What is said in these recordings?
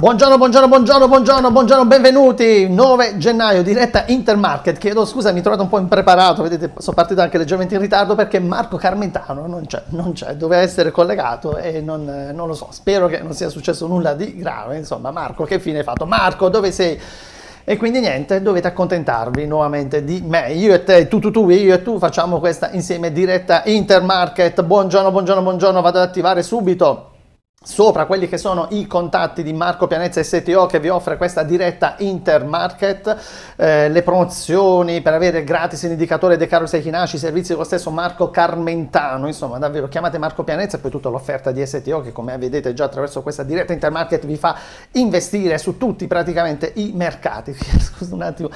Buongiorno, buongiorno, buongiorno, buongiorno, buongiorno, benvenuti. 9 gennaio, diretta Intermarket. Chiedo scusa, mi trovate un po' impreparato, vedete, sono partito anche leggermente in ritardo perché Marco Carmentano non c'è, non c'è, doveva essere collegato e non, eh, non lo so. Spero che non sia successo nulla di grave. Insomma, Marco, che fine hai fatto? Marco, dove sei? E quindi niente, dovete accontentarvi nuovamente di me. Io e te, tu, tu, tu, io e tu facciamo questa insieme diretta Intermarket. Buongiorno, buongiorno, buongiorno, vado ad attivare subito sopra quelli che sono i contatti di Marco Pianezza STO che vi offre questa diretta intermarket, eh, le promozioni per avere gratis l'indicatore De Carlo Sechinaci, i servizi dello stesso Marco Carmentano, insomma davvero chiamate Marco Pianezza e poi tutta l'offerta di STO che come vedete già attraverso questa diretta intermarket vi fa investire su tutti praticamente i mercati. Scusa un attimo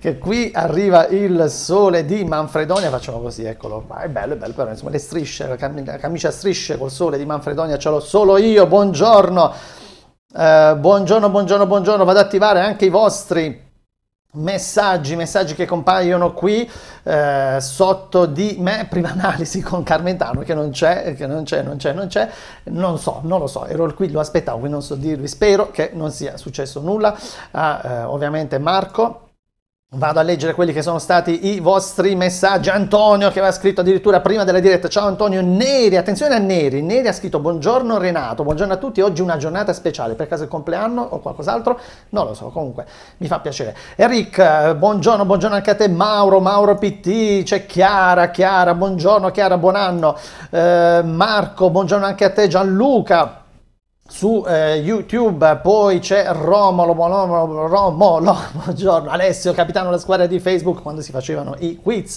che qui arriva il sole di Manfredonia, facciamo così, eccolo qua, è bello, è bello però insomma le strisce, la camicia strisce col sole di Manfredonia ce l'ho solo io Dio, buongiorno, eh, buongiorno, buongiorno, buongiorno, vado ad attivare anche i vostri messaggi, messaggi che compaiono qui eh, sotto di me, prima analisi con Carmentano che non c'è, che non c'è, non c'è, non c'è, non so, non lo so, ero qui, lo aspettavo, quindi non so dirvi, spero che non sia successo nulla, ah, eh, ovviamente Marco Vado a leggere quelli che sono stati i vostri messaggi. Antonio che aveva scritto addirittura prima della diretta. Ciao Antonio Neri, attenzione a Neri. Neri ha scritto buongiorno Renato, buongiorno a tutti. Oggi una giornata speciale, per caso è il compleanno o qualcos'altro? Non lo so, comunque mi fa piacere. Eric, buongiorno, buongiorno anche a te Mauro, Mauro PT, c'è Chiara, Chiara, buongiorno Chiara, buon anno. Eh, Marco, buongiorno anche a te Gianluca su eh, YouTube, poi c'è Romolo, Romolo, Romolo, buongiorno Alessio, capitano della squadra di Facebook quando si facevano i quiz,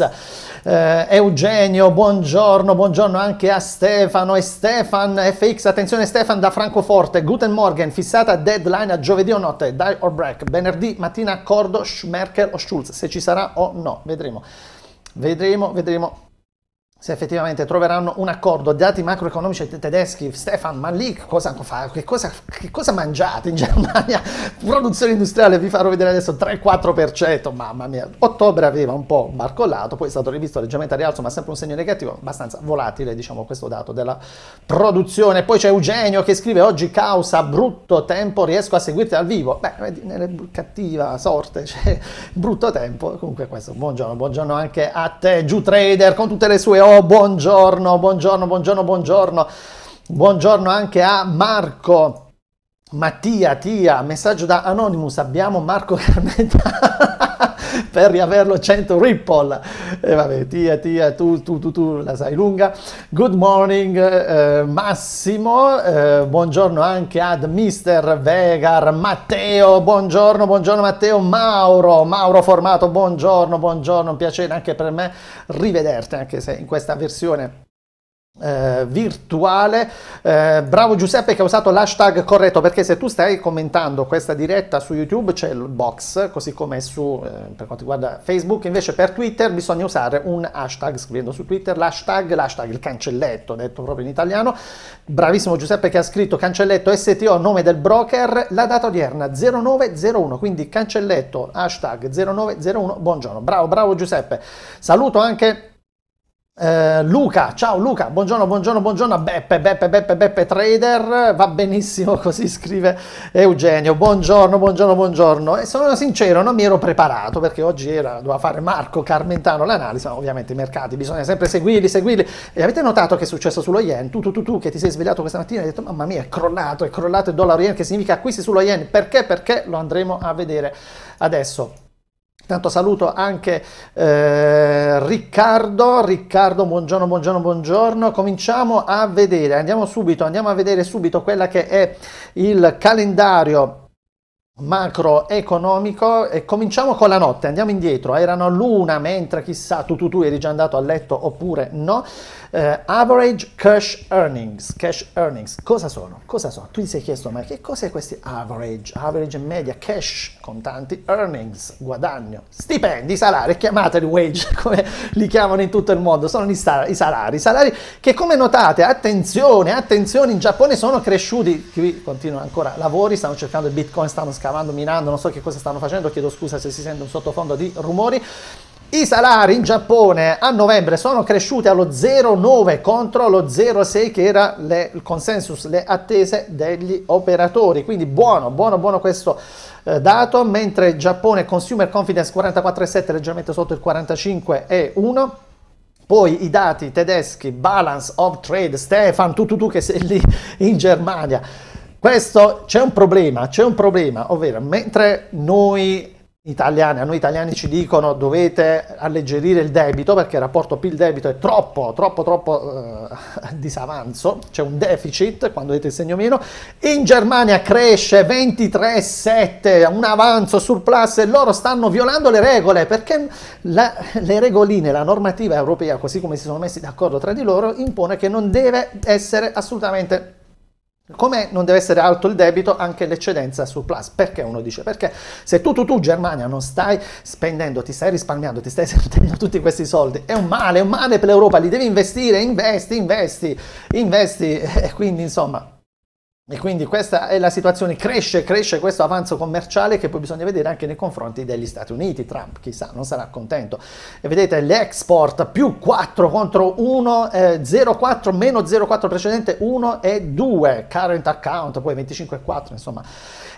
eh, Eugenio, buongiorno, buongiorno anche a Stefano e Stefan FX, attenzione Stefan da Francoforte, Guten Morgen, fissata deadline a giovedì o notte, die or break, venerdì mattina accordo Merkel o Schulz, se ci sarà o no, vedremo, vedremo, vedremo se effettivamente troveranno un accordo, dati macroeconomici tedeschi, Stefan, ma lì cosa fa? Che cosa, che cosa mangiate in Germania? Produzione industriale, vi farò vedere adesso 3-4%, mamma mia. Ottobre aveva un po' barcollato, poi è stato rivisto leggermente a rialzo, ma sempre un segno negativo, abbastanza volatile, diciamo, questo dato della produzione. Poi c'è Eugenio che scrive, oggi causa brutto tempo, riesco a seguirti dal vivo. Beh, nella cattiva sorte c'è cioè, brutto tempo. Comunque questo, buongiorno, buongiorno anche a te, Giù Trader, con tutte le sue ore Ciao, buongiorno, buongiorno, buongiorno, buongiorno. Buongiorno anche a Marco. Mattia, Tia, messaggio da Anonymous, abbiamo Marco Carmentano. per riaverlo 100 Ripple. E vabbè, Tia, Tia, tu, tu, tu, tu la sai lunga. Good morning eh, Massimo, eh, buongiorno anche ad Mister Vegar, Matteo, buongiorno, buongiorno Matteo, Mauro, Mauro Formato, buongiorno, buongiorno, un piacere anche per me rivederti anche se in questa versione eh, virtuale. Eh, bravo Giuseppe che ha usato l'hashtag corretto perché se tu stai commentando questa diretta su YouTube c'è il box, così come su eh, per quanto riguarda Facebook, invece per Twitter bisogna usare un hashtag scrivendo su Twitter l'hashtag, l'hashtag il cancelletto, detto proprio in italiano. Bravissimo Giuseppe che ha scritto cancelletto STO nome del broker, la data odierna 0901, quindi cancelletto hashtag 0901. Buongiorno. Bravo, bravo Giuseppe. Saluto anche eh, Luca, ciao Luca, buongiorno, buongiorno, buongiorno a Beppe, Beppe, Beppe, Beppe Trader, va benissimo così scrive Eugenio, buongiorno, buongiorno, buongiorno e sono sincero non mi ero preparato perché oggi era, doveva fare Marco Carmentano l'analisi, ma ovviamente i mercati bisogna sempre seguirli, seguirli e avete notato che è successo sullo yen, tu tu tu, tu che ti sei svegliato questa mattina e hai detto mamma mia è crollato, è crollato il dollaro yen che significa acquisti sullo yen, perché, perché lo andremo a vedere adesso. Intanto saluto anche eh, Riccardo, Riccardo buongiorno, buongiorno, buongiorno, cominciamo a vedere, andiamo subito, andiamo a vedere subito quella che è il calendario macroeconomico e cominciamo con la notte, andiamo indietro, erano l'una mentre chissà tu tu tu eri già andato a letto oppure no, Uh, average cash earnings. cash earnings. Cosa sono? Cosa sono? Tu ti sei chiesto, ma che cos'è questi average? Average media, cash, contanti, earnings, guadagno, stipendi, salari, chiamateli wage, come li chiamano in tutto il mondo, sono i salari, i salari che come notate, attenzione, attenzione, in Giappone sono cresciuti, qui continuano ancora lavori, stanno cercando il bitcoin, stanno scavando, minando, non so che cosa stanno facendo, chiedo scusa se si sente un sottofondo di rumori, i salari in Giappone a novembre sono cresciuti allo 0,9 contro lo 0,6 che era le, il consensus, le attese degli operatori. Quindi buono, buono, buono questo eh, dato, mentre Giappone Consumer Confidence 44,7 leggermente sotto il 45,1. Poi i dati tedeschi, Balance of Trade, Stefan, tu tu tu che sei lì in Germania. Questo c'è un problema, c'è un problema, ovvero mentre noi italiani, a noi italiani ci dicono dovete alleggerire il debito perché il rapporto PIL-debito è troppo, troppo, troppo eh, disavanzo, c'è un deficit quando dite il segno meno, in Germania cresce 23,7, un avanzo surplus e loro stanno violando le regole perché la, le regoline, la normativa europea, così come si sono messi d'accordo tra di loro, impone che non deve essere assolutamente come non deve essere alto il debito, anche l'eccedenza surplus. Perché uno dice? Perché se tu, tu, tu, Germania, non stai spendendo, ti stai risparmiando, ti stai sentendo tutti questi soldi, è un male, è un male per l'Europa, li devi investire, investi, investi, investi. E quindi, insomma, e quindi questa è la situazione, cresce, cresce questo avanzo commerciale che poi bisogna vedere anche nei confronti degli Stati Uniti. Trump, chissà, non sarà contento. E vedete l'export più 4 contro 1, eh, 0,4 meno 0,4 precedente, 1 e 2, current account, poi 25,4, insomma.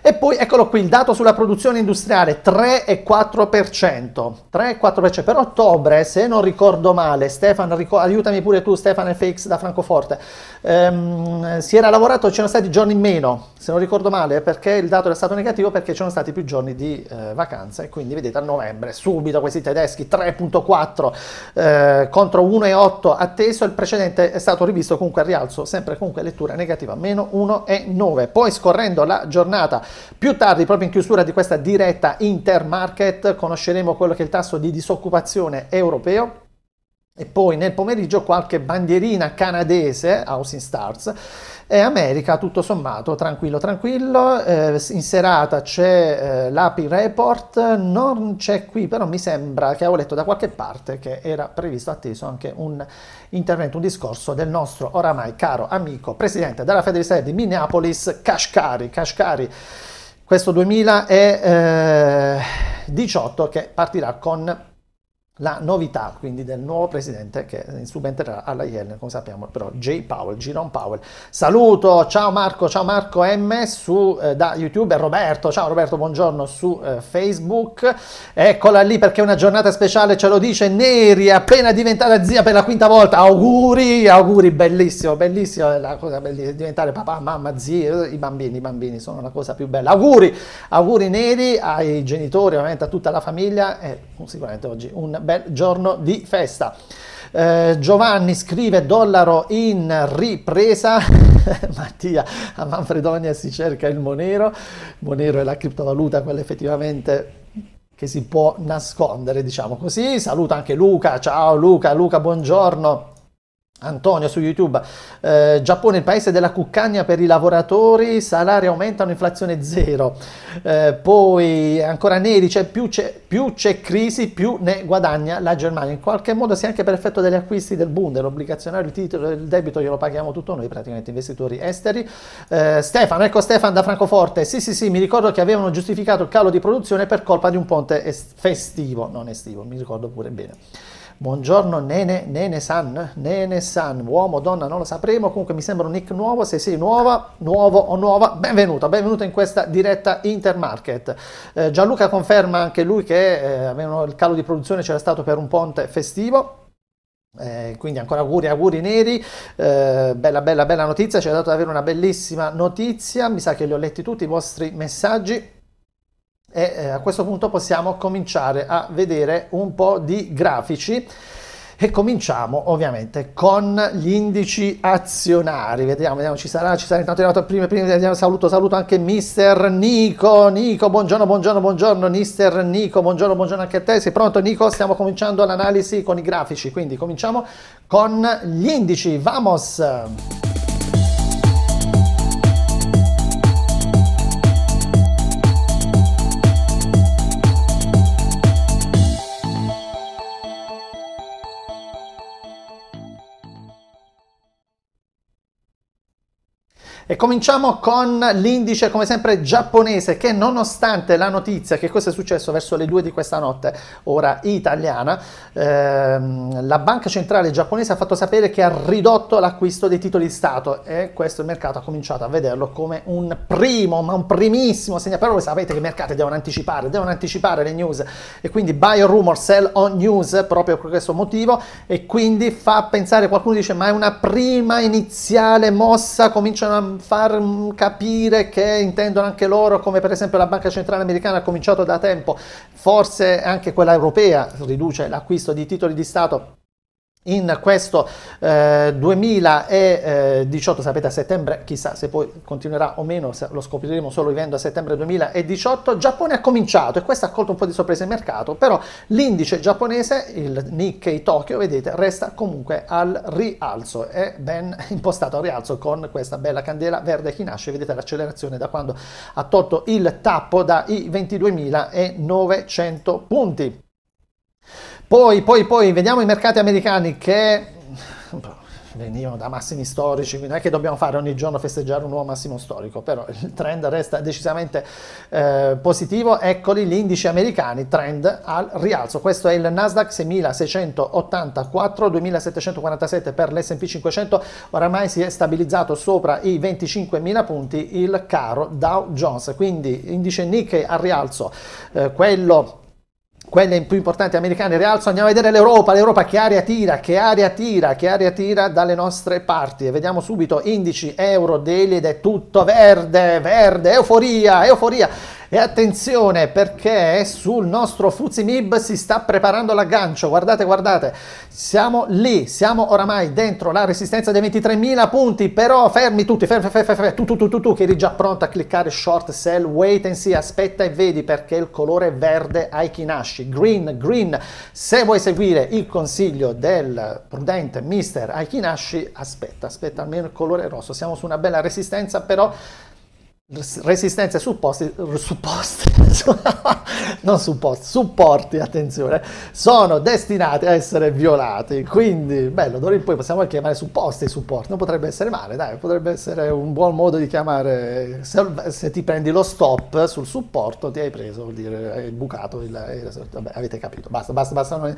E poi eccolo qui il dato sulla produzione industriale 3,4%. 3,4%. Per ottobre, se non ricordo male, Stefano, ricor- aiutami pure tu Stefano FX da Francoforte, ehm, si era lavorato, c'erano stati giorni in meno, se non ricordo male, perché il dato era stato negativo perché c'erano stati più giorni di eh, vacanza e quindi vedete a novembre subito questi tedeschi 3.4 eh, contro 1.8 atteso, il precedente è stato rivisto comunque al rialzo, sempre comunque lettura negativa, meno 1.9. Poi scorrendo la giornata più tardi, proprio in chiusura di questa diretta intermarket, conosceremo quello che è il tasso di disoccupazione europeo e poi nel pomeriggio qualche bandierina canadese, Housing Stars, e America tutto sommato tranquillo tranquillo, eh, in serata c'è eh, l'API Report, non c'è qui però mi sembra che avevo letto da qualche parte che era previsto atteso anche un intervento, un discorso del nostro oramai caro amico presidente della Federica di Minneapolis, Kashkari, Kashkari questo 2018 eh, che partirà con la novità quindi del nuovo presidente che subentrerà alla Yellen, come sappiamo, però J. Powell, Giron Powell. Saluto, ciao Marco, ciao Marco M su, eh, da YouTube e Roberto, ciao Roberto, buongiorno su eh, Facebook. Eccola lì perché è una giornata speciale, ce lo dice Neri, appena diventata zia per la quinta volta. Auguri, auguri, bellissimo, bellissimo, la cosa bellissima, diventare papà, mamma, zia, i bambini, i bambini sono la cosa più bella. Auguri, auguri Neri ai genitori, ovviamente a tutta la famiglia e sicuramente oggi un bel giorno di festa. Eh, Giovanni scrive dollaro in ripresa, Mattia a Manfredonia si cerca il Monero, Monero è la criptovaluta, quella effettivamente che si può nascondere, diciamo così. Saluta anche Luca, ciao Luca, Luca buongiorno. Antonio su YouTube, eh, Giappone il paese della cuccagna per i lavoratori, salari aumentano, inflazione zero. Eh, poi ancora Neri dice più c'è, più c'è, crisi più ne guadagna la Germania. In qualche modo sia anche per effetto degli acquisti del Bund, l'obbligazionario, il titolo, il debito glielo paghiamo tutto noi praticamente investitori esteri. Eh, Stefano, ecco Stefano da Francoforte, sì sì sì mi ricordo che avevano giustificato il calo di produzione per colpa di un ponte est- festivo, non estivo, mi ricordo pure bene. Buongiorno Nene, Nene San, Nene San, uomo, donna, non lo sapremo, comunque mi sembra un nick nuovo, se sei nuova, nuovo o nuova, benvenuta, benvenuta in questa diretta Intermarket. Eh, Gianluca conferma anche lui che eh, il calo di produzione c'era stato per un ponte festivo, eh, quindi ancora auguri, auguri neri, eh, bella bella bella notizia, ci ha dato davvero una bellissima notizia, mi sa che li ho letti tutti i vostri messaggi, e eh, a questo punto possiamo cominciare a vedere un po' di grafici e cominciamo ovviamente con gli indici azionari. Vediamo, vediamo, ci sarà, ci sarà intanto è arrivato prima, prima, vediamo, saluto, saluto anche mister Nico, Nico, buongiorno, buongiorno, buongiorno, mister Nico, buongiorno, buongiorno anche a te, sei pronto Nico? Stiamo cominciando l'analisi con i grafici, quindi cominciamo con gli indici, vamos! E cominciamo con l'indice, come sempre, giapponese, che nonostante la notizia che questo è successo verso le 2 di questa notte, ora italiana, ehm, la banca centrale giapponese ha fatto sapere che ha ridotto l'acquisto dei titoli di Stato e questo il mercato ha cominciato a vederlo come un primo, ma un primissimo segnale. Però voi sapete che i mercati devono anticipare, devono anticipare le news e quindi buy a rumor, sell on news proprio per questo motivo e quindi fa pensare, qualcuno dice ma è una prima iniziale mossa, cominciano a far capire che intendono anche loro, come per esempio la Banca Centrale Americana ha cominciato da tempo, forse anche quella europea riduce l'acquisto di titoli di Stato in questo eh, 2018, eh, sapete a settembre, chissà se poi continuerà o meno, lo scopriremo solo vivendo a settembre 2018, Giappone ha cominciato e questo ha colto un po' di sorpresa il mercato, però l'indice giapponese, il Nikkei Tokyo, vedete, resta comunque al rialzo, è ben impostato al rialzo con questa bella candela verde che nasce, vedete l'accelerazione da quando ha tolto il tappo dai 22.900 punti. Poi, poi, poi, vediamo i mercati americani che venivano da massimi storici, quindi non è che dobbiamo fare ogni giorno festeggiare un nuovo massimo storico, però il trend resta decisamente eh, positivo. Eccoli gli indici americani, trend al rialzo. Questo è il Nasdaq 6684, 2747 per l'S&P 500, oramai si è stabilizzato sopra i 25.000 punti il caro Dow Jones, quindi indice Nikkei al rialzo, eh, quello quelle più importanti americane rialzo, andiamo a vedere l'Europa, l'Europa che aria tira, che aria tira, che aria tira dalle nostre parti. e Vediamo subito indici euro daily ed è tutto verde, verde, euforia, euforia. E attenzione perché sul nostro Fuzimib si sta preparando l'aggancio, guardate, guardate, siamo lì, siamo oramai dentro la resistenza dei 23.000 punti, però fermi tutti, fermi, fermi, fermi, fermi tu, tu, tu, tu, tu, che eri già pronto a cliccare short sell, wait and see, aspetta e vedi perché il colore verde ai Kinashi, green, green, se vuoi seguire il consiglio del prudente mister Aikinashi, aspetta, aspetta almeno il colore rosso, siamo su una bella resistenza, però resistenze supposti, eh, supposti non supposti, supporti, attenzione, sono destinati a essere violati. Quindi, bello, d'ora in poi possiamo chiamare supposti supporti, non potrebbe essere male, dai, potrebbe essere un buon modo di chiamare, se, se ti prendi lo stop sul supporto ti hai preso, vuol dire, hai bucato il, il vabbè, avete capito, basta, basta, basta, non,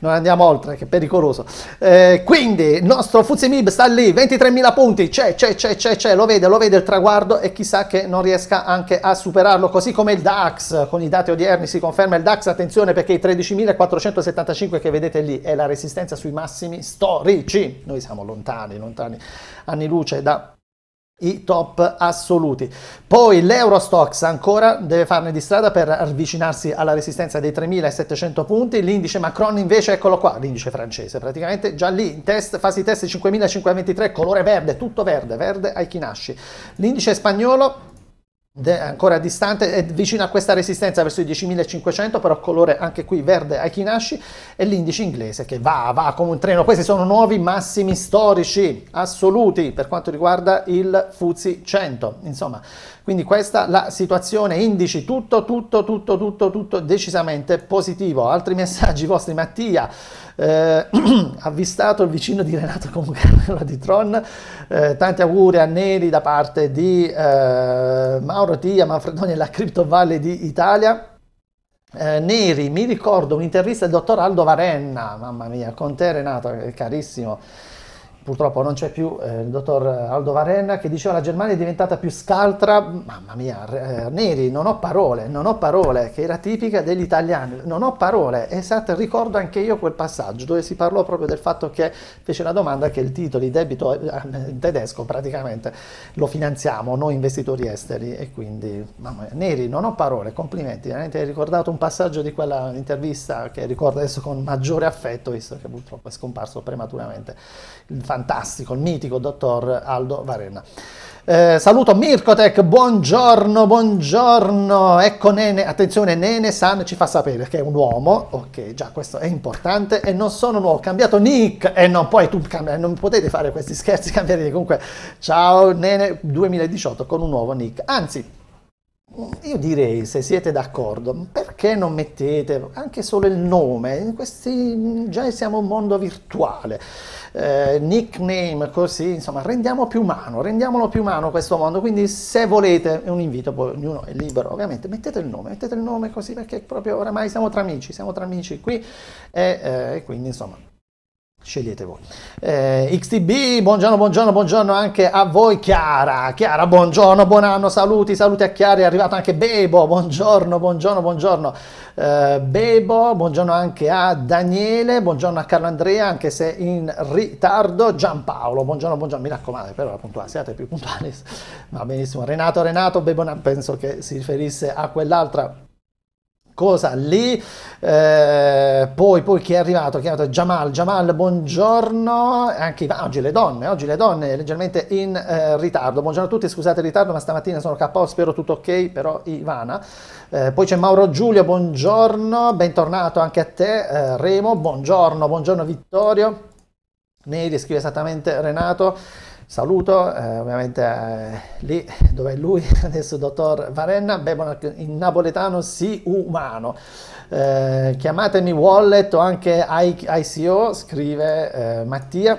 non andiamo oltre, che è pericoloso. Eh, quindi, il nostro Mib sta lì, 23.000 punti, c'è, c'è, c'è, c'è, c'è, lo vede, lo vede il traguardo e chissà sa che non riesca anche a superarlo, così come il DAX, con i dati odierni si conferma il DAX, attenzione perché i 13.475 che vedete lì è la resistenza sui massimi storici, noi siamo lontani, lontani anni luce da i top assoluti. Poi l'Eurostox ancora deve farne di strada per avvicinarsi alla resistenza dei 3700 punti, l'indice Macron invece eccolo qua, l'indice francese praticamente, già lì in test, fasi test 5523, colore verde, tutto verde, verde ai chinasci. L'indice spagnolo De, ancora distante, è vicino a questa resistenza verso i 10.500, però colore anche qui verde ai Kinashi e l'indice inglese che va, va come un treno. Questi sono nuovi massimi storici assoluti per quanto riguarda il Fuzzi 100. Insomma, quindi questa la situazione, indici, tutto, tutto, tutto, tutto, tutto decisamente positivo. Altri messaggi vostri, Mattia eh, avvistato il vicino di Renato con Carla di Tron. Eh, tanti auguri a Neri da parte di eh, Mauro Tia, Manfredoni e la Crypto Valley di Italia. Eh, Neri, mi ricordo un'intervista del dottor Aldo Varenna, mamma mia, con te Renato, eh, carissimo purtroppo non c'è più eh, il dottor Aldo Varenna che diceva la Germania è diventata più scaltra, mamma mia, eh, Neri, non ho parole, non ho parole, che era tipica degli italiani, non ho parole, esatto, ricordo anche io quel passaggio dove si parlò proprio del fatto che fece la domanda che il titolo di debito eh, tedesco praticamente lo finanziamo noi investitori esteri e quindi, mamma mia, Neri, non ho parole, complimenti, veramente hai ricordato un passaggio di quella intervista che ricordo adesso con maggiore affetto, visto che purtroppo è scomparso prematuramente il fatto fantastico, il mitico dottor Aldo Varena. Eh, saluto Mirkotec, buongiorno, buongiorno, ecco Nene, attenzione Nene San ci fa sapere che è un uomo, ok già questo è importante e non sono nuovo, ho cambiato nick e eh, non, poi tu cambia, non potete fare questi scherzi, cambiare comunque ciao Nene 2018 con un nuovo nick, anzi io direi, se siete d'accordo, perché non mettete anche solo il nome? In Questi, già siamo un mondo virtuale, eh, nickname così, insomma, rendiamo più umano, rendiamolo più umano questo mondo, quindi se volete, è un invito, poi ognuno è libero ovviamente, mettete il nome, mettete il nome così perché proprio oramai siamo tra amici, siamo tra amici qui e eh, quindi insomma scegliete voi. Eh, XTB, buongiorno, buongiorno, buongiorno anche a voi Chiara. Chiara, buongiorno, buon anno, saluti, saluti a Chiara, è arrivato anche Bebo, buongiorno, buongiorno, buongiorno. Eh, Bebo, buongiorno anche a Daniele, buongiorno a Carlo Andrea, anche se in ritardo. Giampaolo, buongiorno, buongiorno, mi raccomando, però la puntuale, siate più puntuali. Va benissimo, Renato, Renato, Bebo, penso che si riferisse a quell'altra cosa lì. Eh, poi, poi, chi è arrivato? Chiamato Jamal, Jamal, buongiorno. Anche oggi le donne, oggi le donne leggermente in eh, ritardo. Buongiorno a tutti, scusate il ritardo, ma stamattina sono capo, spero tutto ok, però Ivana. Eh, poi c'è Mauro Giulio, buongiorno, bentornato anche a te. Eh, Remo, buongiorno, buongiorno Vittorio. Neri scrive esattamente Renato. Saluto eh, ovviamente eh, lì dove è lui, adesso dottor Varenna, bevono in napoletano si umano. Eh, chiamatemi wallet o anche ICO, scrive eh, Mattia.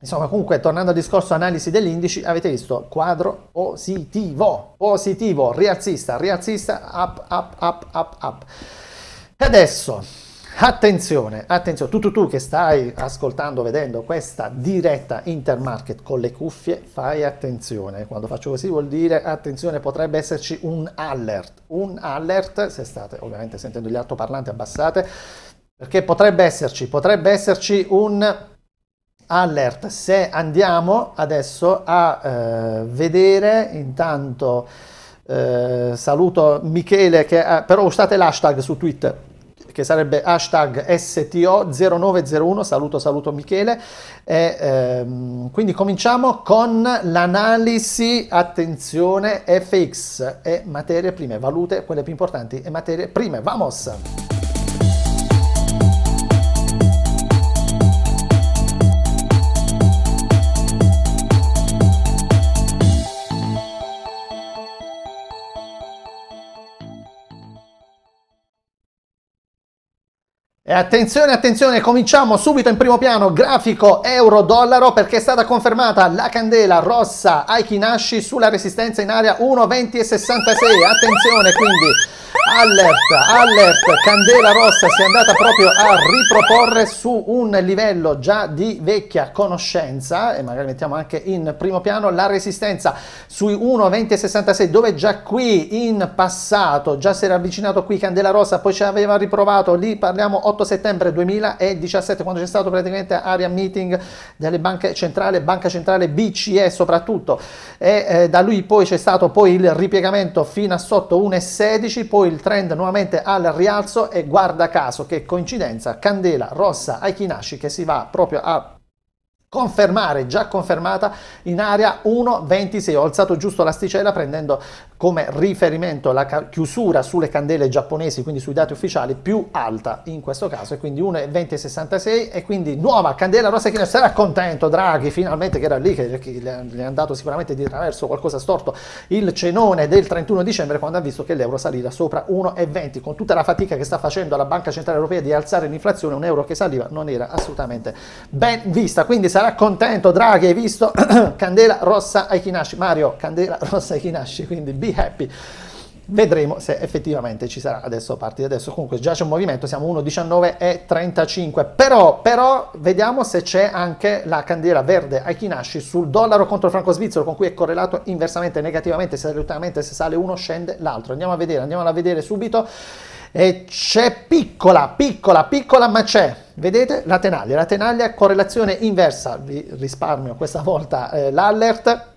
Insomma, comunque, tornando al discorso analisi degli indici, avete visto quadro positivo, positivo, rialzista, rialzista, up, up, up, up, up. E adesso Attenzione, attenzione, tutto tu che stai ascoltando, vedendo questa diretta intermarket con le cuffie, fai attenzione. Quando faccio così vuol dire attenzione, potrebbe esserci un alert, un alert, se state ovviamente sentendo gli altoparlanti abbassate, perché potrebbe esserci, potrebbe esserci un alert. Se andiamo adesso a eh, vedere intanto... Eh, saluto Michele che ha, però usate l'hashtag su Twitter che sarebbe hashtag STO0901, saluto saluto Michele. E, ehm, quindi cominciamo con l'analisi, attenzione, FX e materie prime, valute, quelle più importanti e materie prime, vamos! E attenzione, attenzione, cominciamo subito in primo piano, grafico euro-dollaro perché è stata confermata la candela rossa Aikinashi sulla resistenza in area 1,20 e 66, attenzione quindi, alert, alert, candela rossa si è andata proprio a riproporre su un livello già di vecchia conoscenza e magari mettiamo anche in primo piano la resistenza sui 1,20 e 66 dove già qui in passato, già si era avvicinato qui candela rossa, poi ci aveva riprovato, lì parliamo 8 8 settembre 2017 quando c'è stato praticamente area meeting delle banche centrali, banca centrale BCE soprattutto e eh, da lui poi c'è stato poi il ripiegamento fino a sotto 1,16 poi il trend nuovamente al rialzo e guarda caso che coincidenza candela rossa ai Kinashi che si va proprio a confermare, già confermata in area 1,26. Ho alzato giusto l'asticella prendendo come riferimento la chiusura sulle candele giapponesi, quindi sui dati ufficiali, più alta in questo caso, e quindi 1,2066 e quindi nuova candela rossa che ne sarà contento Draghi, finalmente che era lì, che gli è andato sicuramente di traverso qualcosa storto il cenone del 31 dicembre quando ha visto che l'euro saliva sopra 1,20, con tutta la fatica che sta facendo la Banca Centrale Europea di alzare l'inflazione, un euro che saliva non era assolutamente ben vista, quindi sarà contento Draghi, hai visto? candela rossa ai Kinashi, Mario, candela rossa ai Kinashi, quindi B happy. Vedremo se effettivamente ci sarà adesso a partire adesso. Comunque già c'è un movimento, siamo 1,19 e 35. Però, però vediamo se c'è anche la candela verde ai Kinashi sul dollaro contro il franco svizzero con cui è correlato inversamente negativamente, salutamente se sale uno scende l'altro. Andiamo a vedere, andiamo a vedere subito. E c'è piccola, piccola, piccola, ma c'è. Vedete la tenaglia, la tenaglia correlazione inversa, vi risparmio questa volta eh, l'allert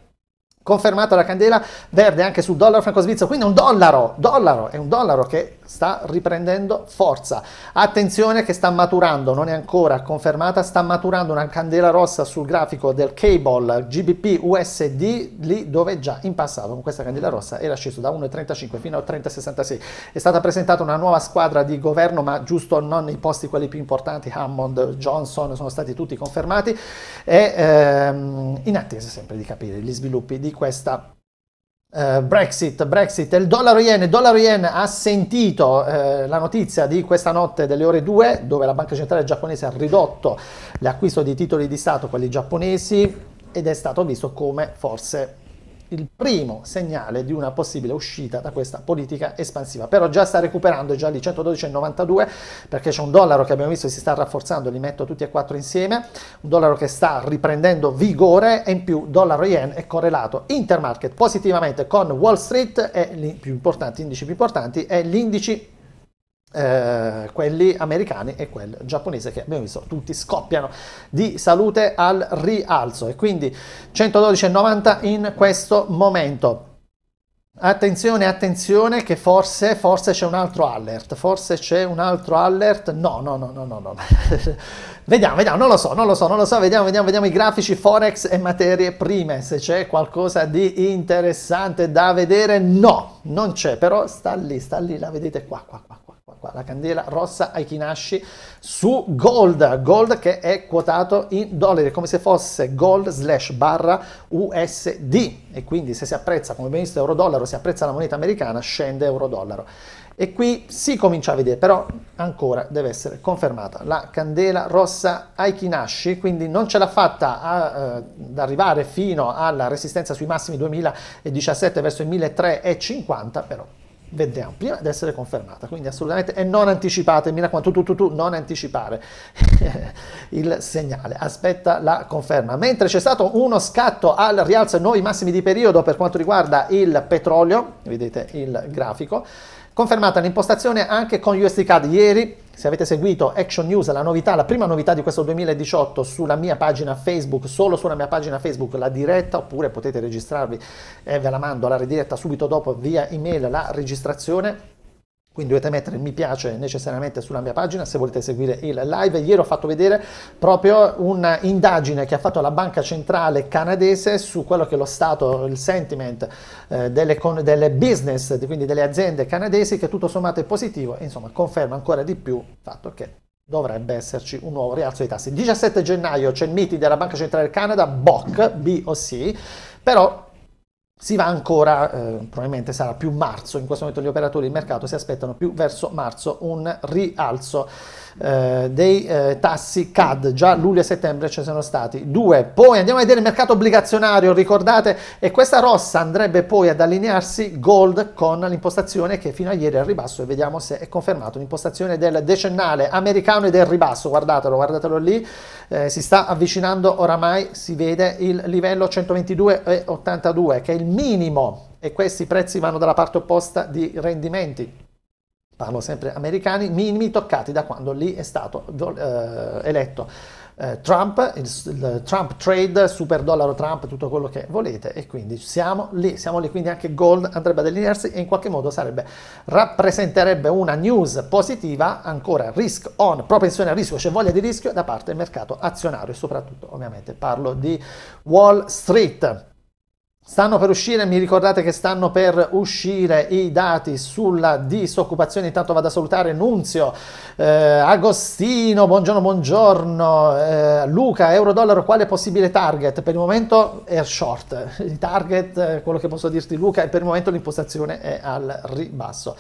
confermata la candela verde anche sul dollaro franco-svizzero, quindi un dollaro, dollaro, è un dollaro che sta riprendendo forza. Attenzione che sta maturando, non è ancora confermata, sta maturando una candela rossa sul grafico del cable GBP USD, lì dove già in passato con questa candela rossa era sceso da 1,35 fino a 30,66. È stata presentata una nuova squadra di governo, ma giusto non i posti quelli più importanti, Hammond, Johnson, sono stati tutti confermati e ehm, in attesa sempre di capire gli sviluppi di questa eh, Brexit, Brexit, il dollaro yen, il dollaro yen ha sentito eh, la notizia di questa notte delle ore 2 dove la banca centrale giapponese ha ridotto l'acquisto di titoli di Stato, quelli giapponesi, ed è stato visto come forse il primo segnale di una possibile uscita da questa politica espansiva. Però già sta recuperando, è già lì 112,92 perché c'è un dollaro che abbiamo visto si sta rafforzando, li metto tutti e quattro insieme, un dollaro che sta riprendendo vigore e in più dollaro yen è correlato intermarket positivamente con Wall Street e gli più importanti, indici più importanti e gli eh, quelli americani e quel giapponese che abbiamo visto tutti scoppiano di salute al rialzo e quindi 112,90 in questo momento. Attenzione, attenzione che forse, forse c'è un altro alert, forse c'è un altro alert, no, no, no, no, no, no. vediamo, vediamo, non lo so, non lo so, non lo so, vediamo, vediamo, vediamo i grafici Forex e materie prime, se c'è qualcosa di interessante da vedere, no, non c'è, però sta lì, sta lì, la vedete qua, qua, qua qua la candela rossa ai Kinashi su Gold, Gold che è quotato in dollari come se fosse Gold slash barra USD e quindi se si apprezza come ben visto euro-dollaro, si apprezza la moneta americana, scende euro-dollaro. E qui si comincia a vedere, però ancora deve essere confermata la candela rossa Aikinashi, quindi non ce l'ha fatta a, eh, ad arrivare fino alla resistenza sui massimi 2017 verso i 1350, però vedremo, prima di essere confermata, quindi assolutamente, e non anticipate, mi raccomando, tu, tu, tu, non anticipare il segnale, aspetta la conferma. Mentre c'è stato uno scatto al rialzo, nuovi massimi di periodo per quanto riguarda il petrolio, vedete il grafico, confermata l'impostazione anche con USD CAD ieri, se avete seguito Action News, la novità, la prima novità di questo 2018 sulla mia pagina Facebook, solo sulla mia pagina Facebook, la diretta, oppure potete registrarvi e eh, ve la mando alla diretta subito dopo via email la registrazione quindi dovete mettere mi piace necessariamente sulla mia pagina se volete seguire il live. Ieri ho fatto vedere proprio un'indagine che ha fatto la Banca Centrale Canadese su quello che è lo stato, il sentiment eh, delle, delle, business, quindi delle aziende canadesi, che tutto sommato è positivo e insomma conferma ancora di più il fatto che dovrebbe esserci un nuovo rialzo dei tassi. 17 gennaio c'è il meeting della Banca Centrale del Canada, BOC, B-O-C, però si va ancora, eh, probabilmente sarà più marzo, in questo momento gli operatori di mercato si aspettano più verso marzo un rialzo eh, dei eh, tassi CAD, già luglio e settembre ce ne sono stati due. Poi andiamo a vedere il mercato obbligazionario, ricordate, e questa rossa andrebbe poi ad allinearsi gold con l'impostazione che fino a ieri è al ribasso e vediamo se è confermato, l'impostazione del decennale americano e del ribasso, guardatelo, guardatelo lì, eh, si sta avvicinando oramai, si vede il livello 122,82 che è il minimo e questi prezzi vanno dalla parte opposta di rendimenti, parlo sempre americani, minimi toccati da quando lì è stato eh, eletto. Eh, Trump, il, il, Trump trade, super dollaro Trump, tutto quello che volete e quindi siamo lì, siamo lì, quindi anche gold andrebbe ad allinearsi e in qualche modo sarebbe, rappresenterebbe una news positiva, ancora risk on, propensione a rischio, cioè voglia di rischio da parte del mercato azionario e soprattutto ovviamente parlo di Wall Street. Stanno per uscire, mi ricordate che stanno per uscire i dati sulla disoccupazione, intanto vado a salutare Nunzio, eh, Agostino, buongiorno, buongiorno, eh, Luca, euro-dollaro, quale possibile target? Per il momento è short, il target, eh, quello che posso dirti Luca, è per il momento l'impostazione è al ribasso.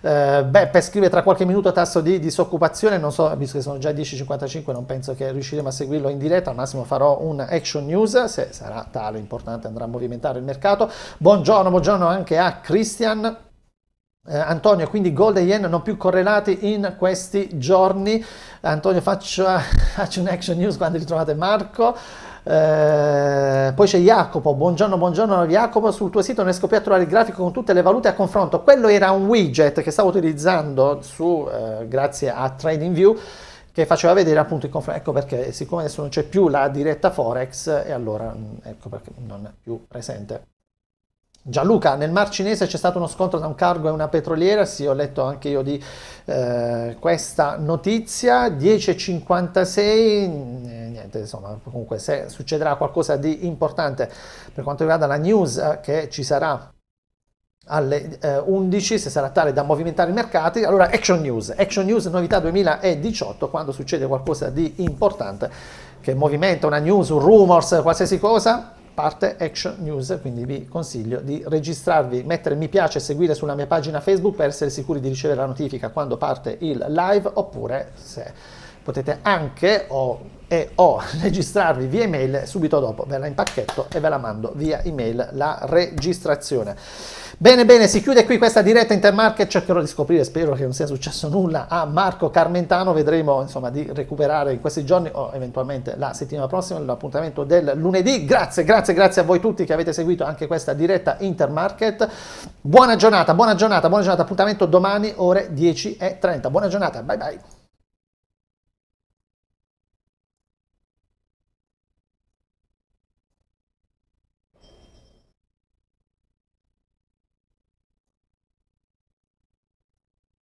Eh, beh, per scrivere tra qualche minuto tasso di disoccupazione, non so, visto che sono già 10.55, non penso che riusciremo a seguirlo in diretta, al massimo farò un action news, se sarà tale importante andrà a movimentare il mercato. Buongiorno, buongiorno anche a Christian. Eh, Antonio, quindi gold e yen non più correlati in questi giorni. Antonio, faccio, faccio un action news quando trovate Marco. Eh, poi c'è Jacopo, buongiorno, buongiorno Jacopo, sul tuo sito non riesco più a trovare il grafico con tutte le valute a confronto. Quello era un widget che stavo utilizzando su, eh, grazie a TradingView che faceva vedere appunto il confronto. Ecco perché siccome adesso non c'è più la diretta Forex e allora mm, ecco perché non è più presente. Gianluca, nel Mar Cinese c'è stato uno scontro tra un cargo e una petroliera, sì ho letto anche io di eh, questa notizia, 10.56, niente, insomma, comunque se succederà qualcosa di importante per quanto riguarda la news eh, che ci sarà alle eh, 11 se sarà tale da movimentare i mercati allora action news action news novità 2018 quando succede qualcosa di importante che movimenta una news un rumors qualsiasi cosa parte action news quindi vi consiglio di registrarvi mettere mi piace e seguire sulla mia pagina facebook per essere sicuri di ricevere la notifica quando parte il live oppure se potete anche o, e, o registrarvi via email subito dopo, ve la impacchetto e ve la mando via email la registrazione. Bene, bene, si chiude qui questa diretta intermarket, cercherò di scoprire, spero che non sia successo nulla a Marco Carmentano, vedremo insomma di recuperare in questi giorni o eventualmente la settimana prossima l'appuntamento del lunedì. Grazie, grazie, grazie a voi tutti che avete seguito anche questa diretta intermarket. Buona giornata, buona giornata, buona giornata, appuntamento domani ore 10.30. Buona giornata, bye bye.